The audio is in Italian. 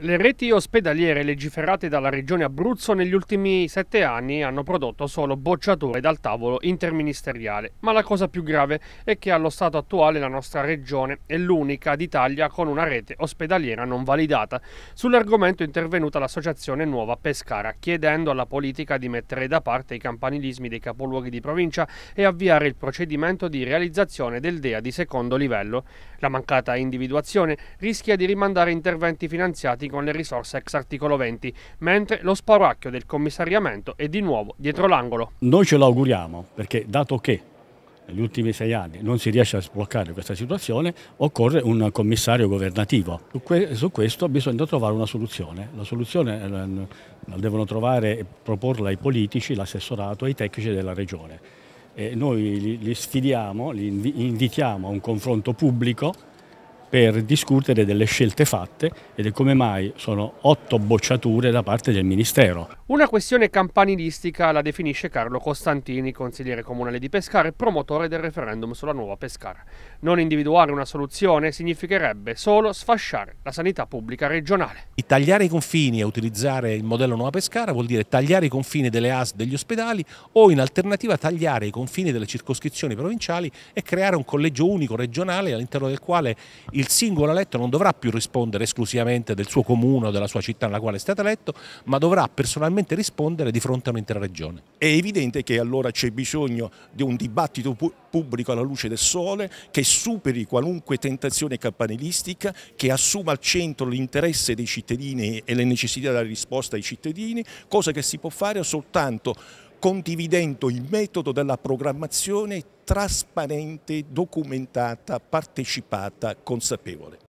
Le reti ospedaliere legiferate dalla Regione Abruzzo negli ultimi sette anni hanno prodotto solo bocciature dal tavolo interministeriale, ma la cosa più grave è che allo stato attuale la nostra Regione è l'unica d'Italia con una rete ospedaliera non validata. Sull'argomento è intervenuta l'Associazione Nuova Pescara, chiedendo alla politica di mettere da parte i campanilismi dei capoluoghi di provincia e avviare il procedimento di realizzazione del DEA di secondo livello. La mancata individuazione rischia di rimandare interventi finanziati impiegati con le risorse ex articolo 20, mentre lo sparacchio del commissariamento è di nuovo dietro l'angolo. Noi ce l'auguriamo perché dato che negli ultimi sei anni non si riesce a sbloccare questa situazione, occorre un commissario governativo. Su, questo bisogna trovare una soluzione. La soluzione eh, la devono trovare e proporla ai politici, l'assessorato e ai tecnici della regione. E noi li sfidiamo, li invitiamo a un confronto pubblico per discutere delle scelte fatte e di come mai sono otto bocciature da parte del Ministero. Una questione campanilistica la definisce Carlo Costantini, consigliere comunale di Pescara e promotore del referendum sulla nuova Pescara. Non individuare una soluzione significherebbe solo sfasciare la sanità pubblica regionale. E tagliare i confini e utilizzare il modello nuova Pescara vuol dire tagliare i confini delle AS degli ospedali o in alternativa tagliare i confini delle circoscrizioni provinciali e creare un collegio unico regionale all'interno del quale il singolo eletto non dovrà più rispondere esclusivamente del suo comune o della sua città nella quale è stato eletto, ma dovrà personalmente rispondere di fronte a un'intera regione. È evidente che allora c'è bisogno di un dibattito pubblico alla luce del sole che superi qualunque tentazione campanilistica, che assuma al centro l'interesse dei cittadini e le necessità della risposta ai cittadini, cosa che si può fare soltanto condividendo il metodo della programmazione trasparente, documentata, partecipata, consapevole.